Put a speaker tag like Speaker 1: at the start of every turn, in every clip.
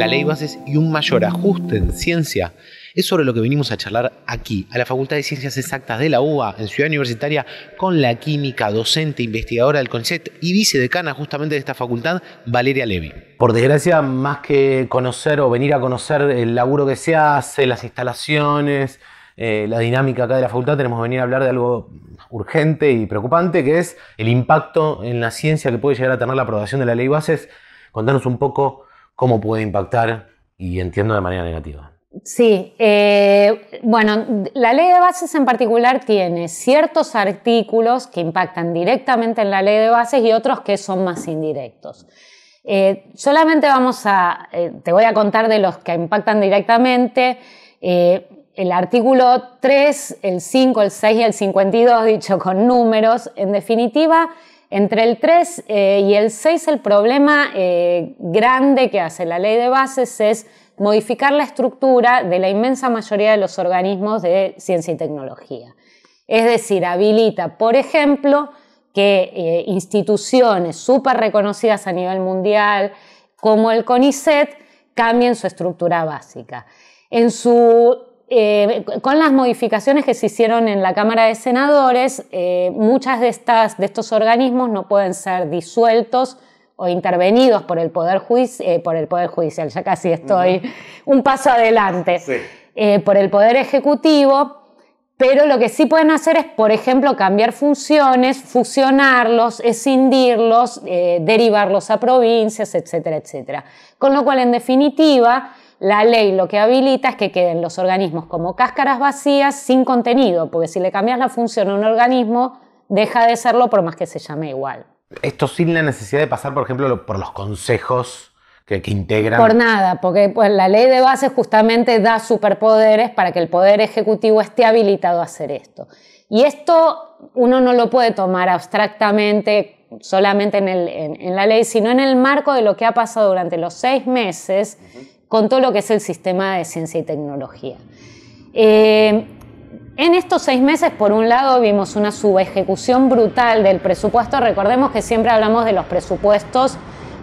Speaker 1: la ley bases y un mayor ajuste en ciencia. Es sobre lo que venimos a charlar aquí, a la Facultad de Ciencias Exactas de la UBA, en Ciudad Universitaria, con la química docente, investigadora del CONICET y vicedecana justamente de esta facultad, Valeria Levi. Por desgracia, más que conocer o venir a conocer el laburo que se hace, las instalaciones, eh, la dinámica acá de la facultad, tenemos que venir a hablar de algo urgente y preocupante, que es el impacto en la ciencia que puede llegar a tener la aprobación de la ley bases. Contanos un poco cómo puede impactar y entiendo de manera negativa.
Speaker 2: Sí, eh, bueno, la ley de bases en particular tiene ciertos artículos que impactan directamente en la ley de bases y otros que son más indirectos. Eh, solamente vamos a, eh, te voy a contar de los que impactan directamente. el artículo 3, el 5, el 6 y el 52, dicho con números, en definitiva, entre el 3 eh, y el 6 el problema eh, grande que hace la ley de bases es modificar la estructura de la inmensa mayoría de los organismos de ciencia y tecnología. Es decir, habilita, por ejemplo, que eh, instituciones súper reconocidas a nivel mundial, como el CONICET, cambien su estructura básica. En su eh, con las modificaciones que se hicieron en la Cámara de Senadores, eh, muchas de, estos organismos no pueden ser disueltos o intervenidos por el Poder, eh, por el poder Judicial. Ya casi estoy un paso adelante. por el Poder Ejecutivo. Pero lo que sí pueden hacer es, por ejemplo, cambiar funciones, fusionarlos, escindirlos, derivarlos a provincias, etcétera, etcétera. Con lo cual, en definitiva, la ley lo que habilita es que queden los organismos como cáscaras vacías sin contenido, porque si le cambias la función a un organismo, deja de serlo por más que se llame igual.
Speaker 1: Esto sin la necesidad de pasar, por ejemplo, por los consejos que, integran. Por
Speaker 2: nada, porque pues, la ley de base justamente da superpoderes para que el poder ejecutivo esté habilitado a hacer esto. Y esto uno no lo puede tomar abstractamente solamente en, la ley, sino en el marco de lo que ha pasado durante los seis meses con todo lo que es el sistema de ciencia y tecnología. Eh, en estos seis meses, por un lado, vimos una subejecución brutal del presupuesto. Recordemos que siempre hablamos de los presupuestos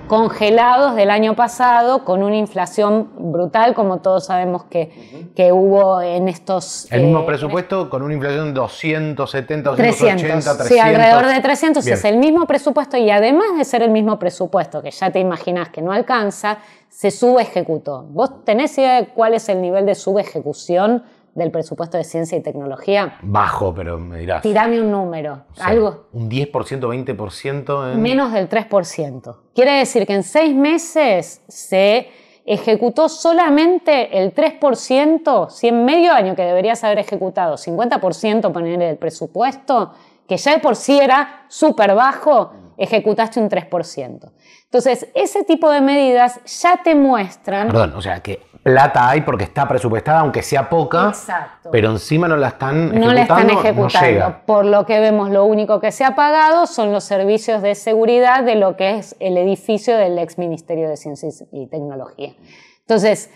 Speaker 2: congelados del año pasado con una inflación brutal, como todos sabemos que, que hubo en estos... El mismo eh,
Speaker 1: presupuesto con una inflación de 270, 280, 300. Sí, alrededor de 300. Es
Speaker 2: el mismo presupuesto y además de ser el mismo presupuesto, que ya te imaginas que no alcanza, se subejecutó. ¿Vos tenés idea de cuál es el nivel de subejecución del presupuesto de ciencia y tecnología? Bajo,
Speaker 1: pero me dirás.
Speaker 2: Tirame un número, algo.
Speaker 1: ¿Un 10%, 20%? Menos
Speaker 2: del 3%. Quiere decir que en seis meses se ejecutó solamente el 3%, si en medio año que deberías haber ejecutado 50% poner el presupuesto, que ya de por sí era súper bajo, ejecutaste un 3%. Entonces, ese tipo de medidas ya te muestran... Perdón, o sea,
Speaker 1: que plata hay porque está presupuestada, aunque sea poca, Exacto. pero encima no la están ejecutando. No la están ejecutando.
Speaker 2: por lo que vemos, lo único que se ha pagado son los servicios de seguridad de lo que es el edificio del ex Ministerio de Ciencias y Tecnología. Entonces,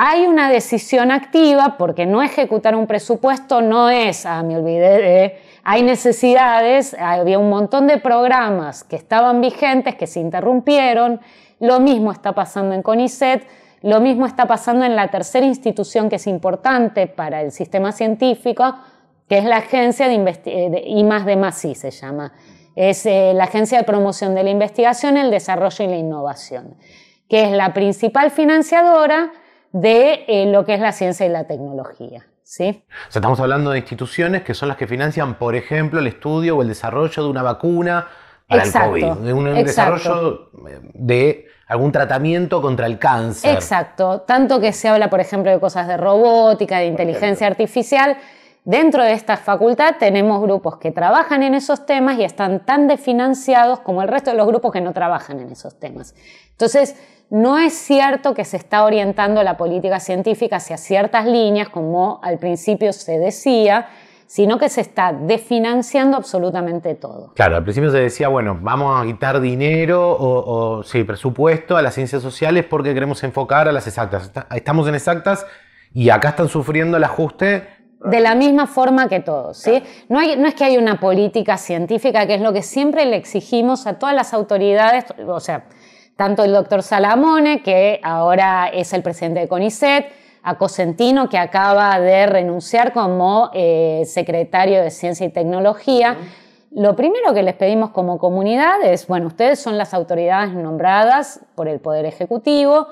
Speaker 2: hay una decisión activa porque no ejecutar un presupuesto no es, ah, me olvidé hay necesidades, había un montón de programas que estaban vigentes, que se interrumpieron, lo mismo está pasando en CONICET, lo mismo está pasando en la tercera institución que es importante para el sistema científico, que es la agencia de, eh, más de más se llama, es eh, la agencia de promoción de la investigación, el desarrollo y la innovación, que es la principal financiadora, de eh, lo que es la ciencia y la tecnología.
Speaker 1: estamos hablando de instituciones que son las que financian, por ejemplo, el estudio o el desarrollo de una vacuna
Speaker 2: para el COVID, un desarrollo
Speaker 1: eh, de algún tratamiento contra el cáncer.
Speaker 2: Exacto, tanto que se habla, por ejemplo, de cosas de robótica, de inteligencia artificial. Dentro de esta facultad tenemos grupos que trabajan en esos temas y están tan desfinanciados como el resto de los grupos que no trabajan en esos temas. Entonces, no es cierto que se está orientando la política científica hacia ciertas líneas, como al principio se decía, sino que se está desfinanciando absolutamente todo.
Speaker 1: Claro, al principio se decía, bueno, vamos a quitar dinero o, presupuesto a las ciencias sociales porque queremos enfocar a las exactas. Estamos en exactas y acá están sufriendo el ajuste
Speaker 2: de la misma forma que todos. ¿sí? No, es que haya una política científica, que es lo que siempre le exigimos a todas las autoridades, o sea, tanto el doctor Salamone, que ahora es el presidente de CONICET, a Cosentino, que acaba de renunciar como eh, secretario de Ciencia y Tecnología. Lo primero que les pedimos como comunidad es, bueno, ustedes son las autoridades nombradas por el Poder Ejecutivo,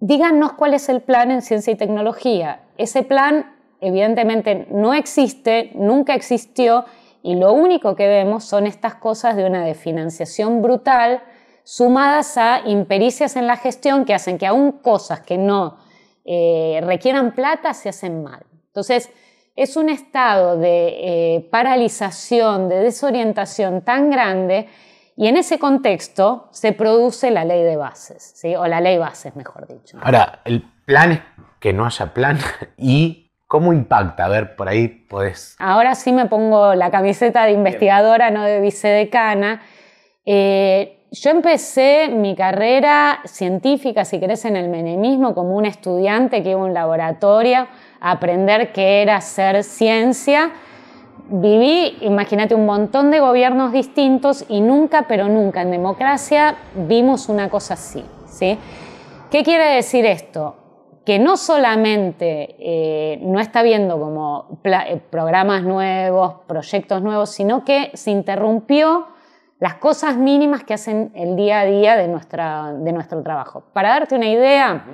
Speaker 2: díganos cuál es el plan en ciencia y tecnología. Ese plan evidentemente no existe, nunca existió, y lo único que vemos son estas cosas de una definanciación brutal sumadas a impericias en la gestión que hacen que aún cosas que no eh, requieran plata se hacen mal. Entonces, es un estado de eh, paralización, de desorientación tan grande y en ese contexto se produce la ley de bases, o la ley bases, mejor dicho. Ahora,
Speaker 1: el plan es que no haya plan y ¿Cómo impacta? A ver, por ahí podés.
Speaker 2: Ahora sí me pongo la camiseta de investigadora, no de vicedecana. Eh, yo empecé mi carrera científica, si querés, en el menemismo como un estudiante que iba a un laboratorio a aprender qué era hacer ciencia. Viví, imagínate, un montón de gobiernos distintos y nunca, pero nunca en democracia vimos una cosa así. ¿sí? ¿Qué quiere decir esto? que no solamente eh, no está viendo como programas nuevos, proyectos nuevos, sino que se interrumpió las cosas mínimas que hacen el día a día de, nuestra, de nuestro trabajo. Para darte una idea,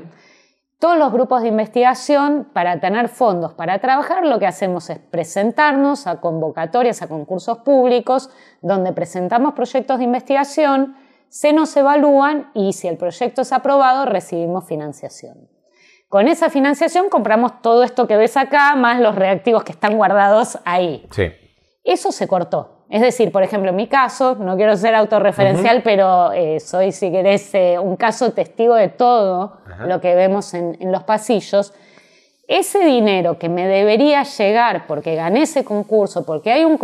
Speaker 2: todos los grupos de investigación, para tener fondos para trabajar, lo que hacemos es presentarnos a convocatorias, a concursos públicos, donde presentamos proyectos de investigación, se nos evalúan y si el proyecto es aprobado, recibimos financiación. Con esa financiación compramos todo esto que ves acá, más los reactivos que están guardados ahí. Eso se cortó. Es decir, por ejemplo, en mi caso, no quiero ser autorreferencial, pero eh, soy, si querés, eh, un caso testigo de todo lo que vemos en, los pasillos. Ese dinero que me debería llegar porque gané ese concurso, porque hay un,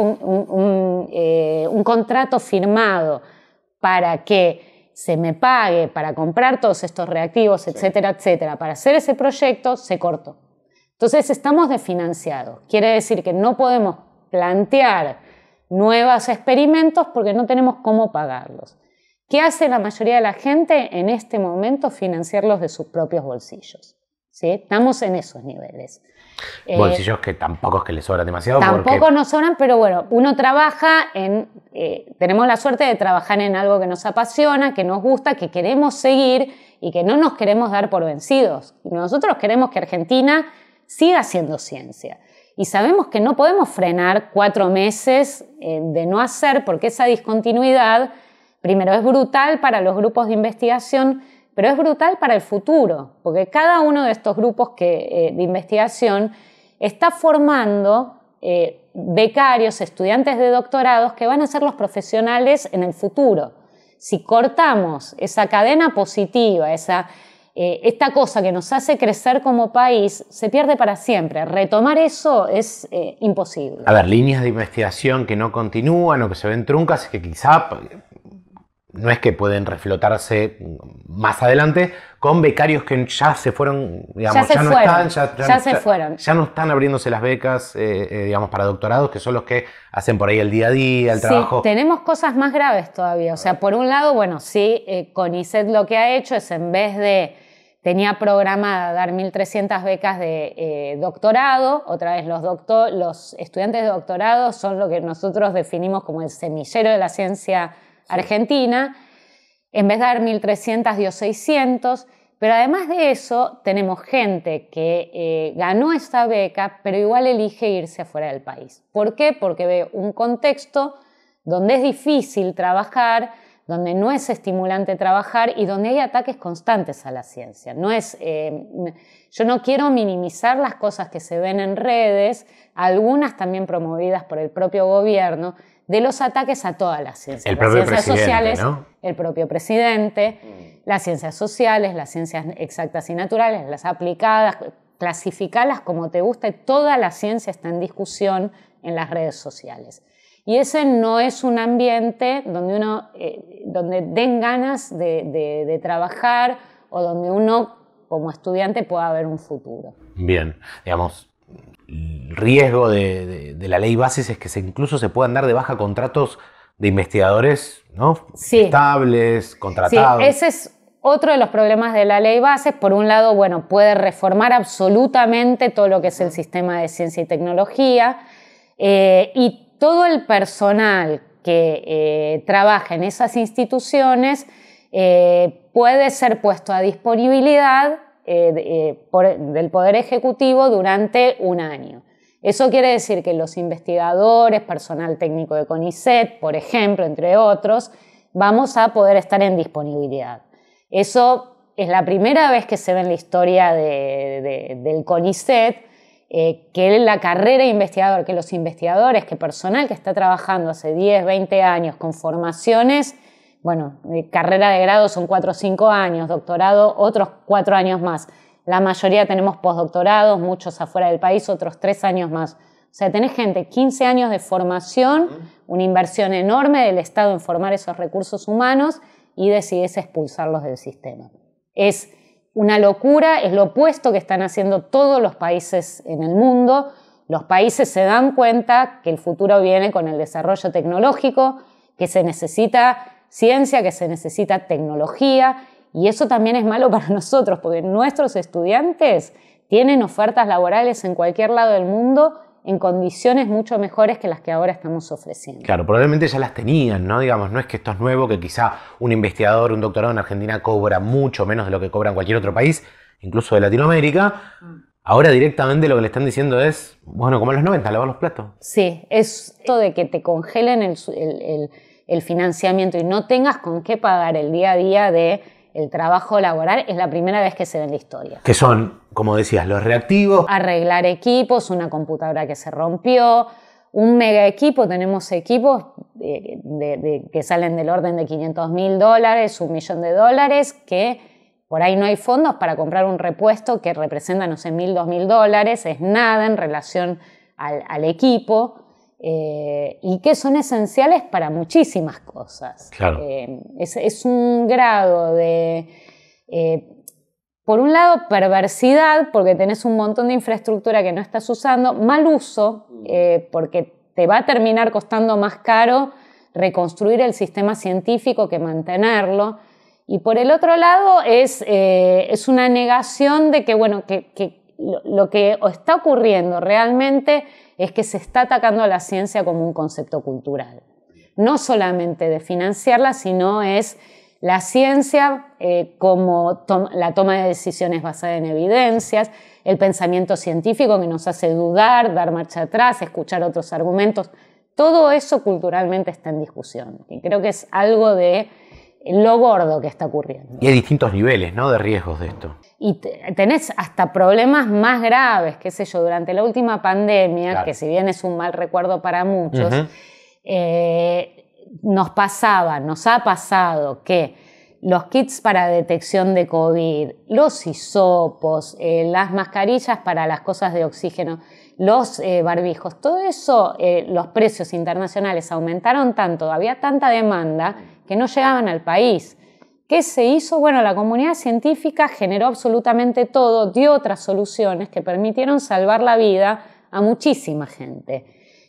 Speaker 2: eh, un, contrato firmado para que se me pague para comprar todos estos reactivos, etcétera, etcétera, para hacer ese proyecto, se cortó. Entonces estamos desfinanciados. Quiere decir que no podemos plantear nuevos experimentos porque no tenemos cómo pagarlos. ¿Qué hace la mayoría de la gente en este momento? Financiarlos de sus propios bolsillos. Estamos en esos niveles. Eh, bolsillos
Speaker 1: que tampoco es que les sobra demasiado. Tampoco
Speaker 2: nos sobran, pero bueno, uno trabaja en, eh, tenemos la suerte de trabajar en algo que nos apasiona, que nos gusta, que queremos seguir y que no nos queremos dar por vencidos. Nosotros queremos que Argentina siga haciendo ciencia y sabemos que no podemos frenar cuatro meses eh, de no hacer porque esa discontinuidad, primero, es brutal para los grupos de investigación, pero es brutal para el futuro, porque cada uno de estos grupos que, eh, de investigación está formando eh, becarios, estudiantes de doctorados que van a ser los profesionales en el futuro. Si cortamos esa cadena positiva, esa eh, esta cosa que nos hace crecer como país se pierde para siempre. Retomar eso es eh, imposible.
Speaker 1: A ver, líneas de investigación que no continúan o que se ven truncas, que quizá no es que pueden reflotarse más adelante, con becarios que ya se fueron, digamos, ya, no están, ya, se fueron. Ya no están abriéndose las becas, eh, digamos, para doctorados, que son los que hacen por ahí el día a día, el trabajo.
Speaker 2: Tenemos cosas más graves todavía. O sea, por un lado, bueno, sí, eh, CONICET lo que ha hecho es en vez de tenía programada dar 1.300 becas de eh, doctorado. Otra vez, los, estudiantes de doctorado son lo que nosotros definimos como el semillero de la ciencia argentina. En vez de dar 1.300, dio 600. Pero además de eso, tenemos gente que eh, ganó esta beca, pero igual elige irse afuera del país. ¿Por qué? Porque ve un contexto donde es difícil trabajar, donde no es estimulante trabajar y donde hay ataques constantes a la ciencia. Eh, yo no quiero minimizar las cosas que se ven en redes, algunas también promovidas por el propio gobierno, de los ataques a todas las ciencias. El las ciencias sociales, el propio presidente, mm. las ciencias sociales, las ciencias exactas y naturales, las aplicadas, clasificarlas como te guste, toda la ciencia está en discusión en las redes sociales. Y ese no es un ambiente donde uno, eh, donde den ganas de, trabajar o donde uno como estudiante pueda ver un futuro.
Speaker 1: Bien, digamos, el riesgo de, la ley bases es que se, incluso se puedan dar de baja contratos de investigadores ¿no? estables, contratados. Sí, ese
Speaker 2: es otro de los problemas de la ley bases. Por un lado, bueno, puede reformar absolutamente todo lo que es el sistema de ciencia y tecnología eh, y todo el personal que eh, trabaja en esas instituciones eh, puede ser puesto a disponibilidad eh, del Poder Ejecutivo durante un año. Eso quiere decir que los investigadores, personal técnico de CONICET, por ejemplo, entre otros, vamos a poder estar en disponibilidad. Eso es la primera vez que se ve en la historia del CONICET eh, que la carrera de investigador, que los investigadores, que personal que está trabajando hace 10, 20 años con formaciones, bueno, carrera de grado son 4 o 5 años, doctorado otros 4 años más. La mayoría tenemos postdoctorados, muchos afuera del país, otros 3 años más. O sea, tenés gente, 15 años de formación, una inversión enorme del Estado en formar esos recursos humanos y decides expulsarlos del sistema. Es una locura, es lo opuesto que están haciendo todos los países en el mundo. Los países se dan cuenta que el futuro viene con el desarrollo tecnológico, que se necesita ciencia, que se necesita tecnología, y eso también es malo para nosotros, porque nuestros estudiantes tienen ofertas laborales en cualquier lado del mundo en condiciones mucho mejores que las que ahora estamos ofreciendo.
Speaker 1: Claro, probablemente ya las tenían, ¿no? Digamos, no es que esto es nuevo, que quizá un investigador, un doctorado en Argentina cobra mucho menos de lo que cobra en cualquier otro país, incluso de Latinoamérica. Mm. Ahora directamente lo que le están diciendo es, bueno, como en los 90, lavar los platos.
Speaker 2: Sí, es esto de que te congelen el financiamiento y no tengas con qué pagar el día a día de el trabajo laboral es la primera vez que se ve en la historia.
Speaker 1: Que son, como decías, los reactivos.
Speaker 2: Arreglar equipos, una computadora que se rompió, un mega equipo, tenemos equipos que salen del orden de 500 mil dólares, un millón de dólares, que por ahí no hay fondos para comprar un repuesto que representa, no sé, mil, dos mil dólares, es nada en relación al equipo. Eh, y que son esenciales para muchísimas cosas. Eh, es, un grado de, eh, por un lado, perversidad, porque tenés un montón de infraestructura que no estás usando, mal uso, mm. porque te va a terminar costando más caro reconstruir el sistema científico que mantenerlo. Y por el otro lado es, una negación de que, bueno, que, lo que está ocurriendo realmente es que se está atacando a la ciencia como un concepto cultural. No solamente de financiarla, sino es la ciencia eh, como la toma de decisiones basada en evidencias, el pensamiento científico que nos hace dudar, dar marcha atrás, escuchar otros argumentos. Todo eso culturalmente está en discusión. Y creo que es algo de lo gordo que está ocurriendo.
Speaker 1: Y hay distintos niveles ¿no? de riesgos de esto.
Speaker 2: Y tenés hasta problemas más graves, qué sé yo, durante la última pandemia, que si bien es un mal recuerdo para muchos, eh, nos pasaba, nos ha pasado que los kits para detección de COVID, los hisopos, eh, las mascarillas para las cosas de oxígeno, los eh, barbijos, todo eso, los precios internacionales aumentaron tanto, había tanta demanda no llegaban al país. ¿Qué se hizo? Bueno, la comunidad científica generó absolutamente todo, dio otras soluciones que permitieron salvar la vida a muchísima gente.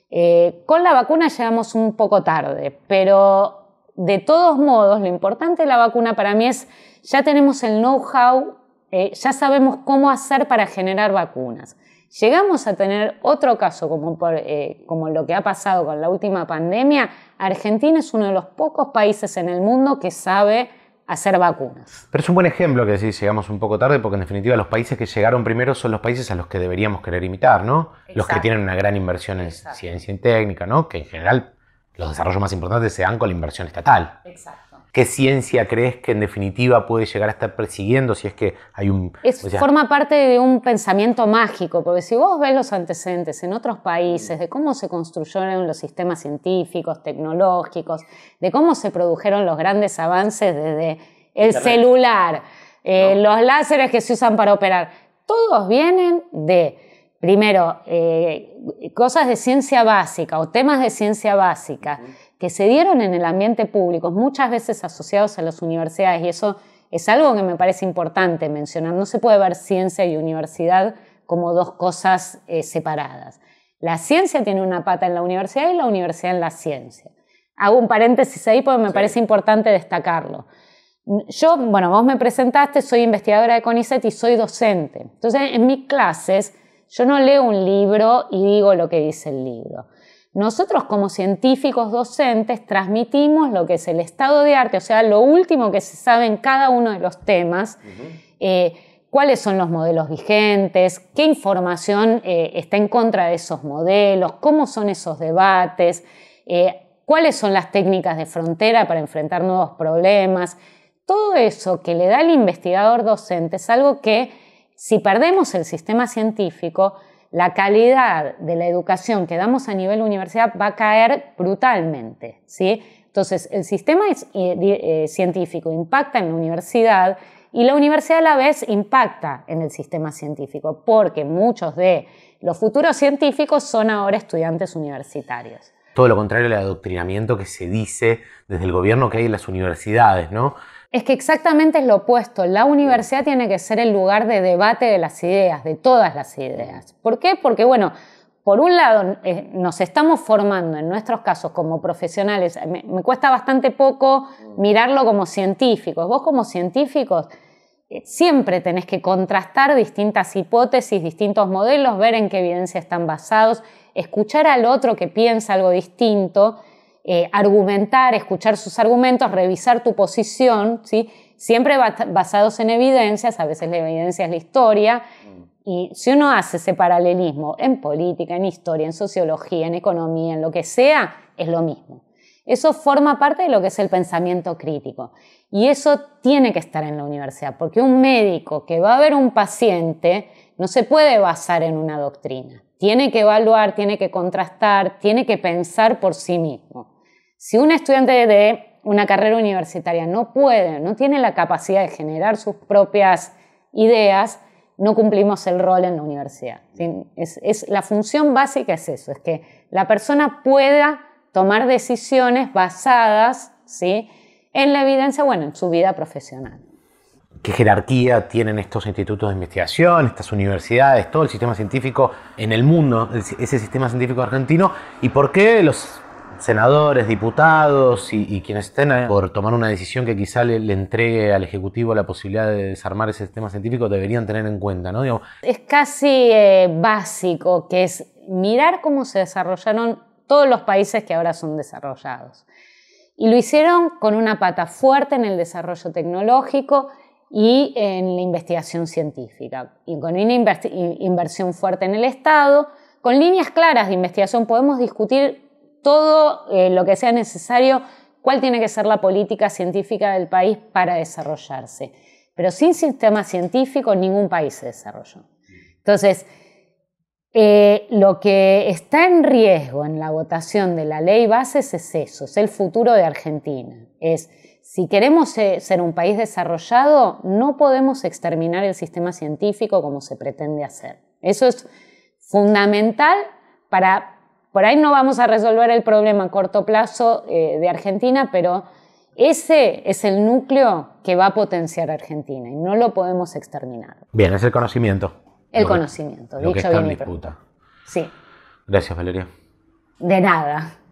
Speaker 2: Eh, con la vacuna llegamos un poco tarde, pero de todos modos, lo importante de la vacuna para mí es, ya tenemos el know-how, eh, ya sabemos cómo hacer para generar vacunas llegamos a tener otro caso eh, como, lo que ha pasado con la última pandemia, Argentina es uno de los pocos países en el mundo que sabe hacer vacunas.
Speaker 1: Pero es un buen ejemplo que decís, llegamos un poco tarde, porque en definitiva los países que llegaron primero son los países a los que deberíamos querer imitar, ¿no? Los que tienen una gran inversión en ciencia y técnica, ¿no? Que en general los desarrollos más importantes se dan con la inversión estatal. Exacto qué ciencia crees que en definitiva puede llegar a estar persiguiendo si es que hay un... Es, forma
Speaker 2: parte de un pensamiento mágico, porque si vos ves los antecedentes en otros países de cómo se construyeron los sistemas científicos, tecnológicos, de cómo se produjeron los grandes avances desde el celular, eh, los láseres que se usan para operar, todos vienen de... Primero, eh, cosas de ciencia básica o temas de ciencia básica, que se dieron en el ambiente público, muchas veces asociados a las universidades, y eso es algo que me parece importante mencionar. No se puede ver ciencia y universidad como dos cosas eh, separadas. La ciencia tiene una pata en la universidad y la universidad en la ciencia. Hago un paréntesis ahí porque me parece importante destacarlo. Yo, bueno, vos me presentaste, soy investigadora de CONICET y soy docente. Entonces, en mis clases, yo no leo un libro y digo lo que dice el libro. Nosotros como científicos docentes transmitimos lo que es el estado de arte, o sea, lo último que se sabe en cada uno de los temas, eh, cuáles son los modelos vigentes, qué información eh, está en contra de esos modelos, cómo son esos debates, eh, cuáles son las técnicas de frontera para enfrentar nuevos problemas. Todo eso que le da al investigador docente es algo que si perdemos el sistema científico, la calidad de la educación que damos a nivel universidad va a caer brutalmente. ¿sí? Entonces, el sistema eh, eh, científico impacta en la universidad y la universidad a la vez impacta en el sistema científico, porque muchos de los futuros científicos son ahora estudiantes universitarios.
Speaker 1: Todo lo contrario al adoctrinamiento que se dice desde el gobierno que hay en las universidades, ¿no?
Speaker 2: Es que exactamente es lo opuesto. La universidad tiene que ser el lugar de debate de las ideas, de todas las ideas. ¿Por qué? Porque, bueno, por un lado, eh, nos estamos formando en nuestros casos como profesionales. Me, cuesta bastante poco mm. mirarlo como científicos. Vos como científicos eh, siempre tenés que contrastar distintas hipótesis, distintos modelos, ver en qué evidencia están basados, escuchar al otro que piensa algo distinto eh, argumentar, escuchar sus argumentos, revisar tu posición, ¿sí? siempre basados en evidencias, a veces la evidencia es la historia, mm. y si uno hace ese paralelismo en política, en historia, en sociología, en economía, en lo que sea, es lo mismo. Eso forma parte de lo que es el pensamiento crítico. Y eso tiene que estar en la universidad, porque un médico que va a ver un paciente no se puede basar en una doctrina. Tiene que evaluar, tiene que contrastar, tiene que pensar por sí mismo. Si un estudiante de una carrera universitaria no puede, no tiene la capacidad de generar sus propias ideas, no cumplimos el rol en la universidad. Es, la función básica es eso, es que la persona pueda tomar decisiones basadas ¿sí? en la evidencia, bueno, en su vida profesional.
Speaker 1: ¿Qué jerarquía tienen estos institutos de investigación, estas universidades, todo el sistema científico en el mundo, ese sistema científico argentino? ¿Y por qué los senadores, diputados y, quienes estén eh, por tomar una decisión que quizá le, entregue al Ejecutivo la posibilidad de desarmar ese sistema científico deberían tener en cuenta. ¿no?
Speaker 2: es casi eh, básico, que es mirar cómo se desarrollaron todos los países que ahora son desarrollados. Y lo hicieron con una pata fuerte en el desarrollo tecnológico y en la investigación científica, y con una inversión fuerte en el Estado, con líneas claras de investigación. Podemos discutir todo eh, lo que sea necesario, cuál tiene que ser la política científica del país para desarrollarse. Pero sin sistema científico ningún país se desarrolló. Entonces, eh, lo que está en riesgo en la votación de la ley bases es eso, es el futuro de Argentina. Es, si queremos eh, ser un país desarrollado, no podemos exterminar el sistema científico como se pretende hacer. Eso es fundamental para por ahí no vamos a resolver el problema a corto plazo eh, de Argentina, pero ese es el núcleo que va a potenciar a Argentina y no lo podemos exterminar.
Speaker 1: Bien, es el conocimiento. El
Speaker 2: conocimiento, que está en disputa. Sí. Gracias, Valeria. De nada.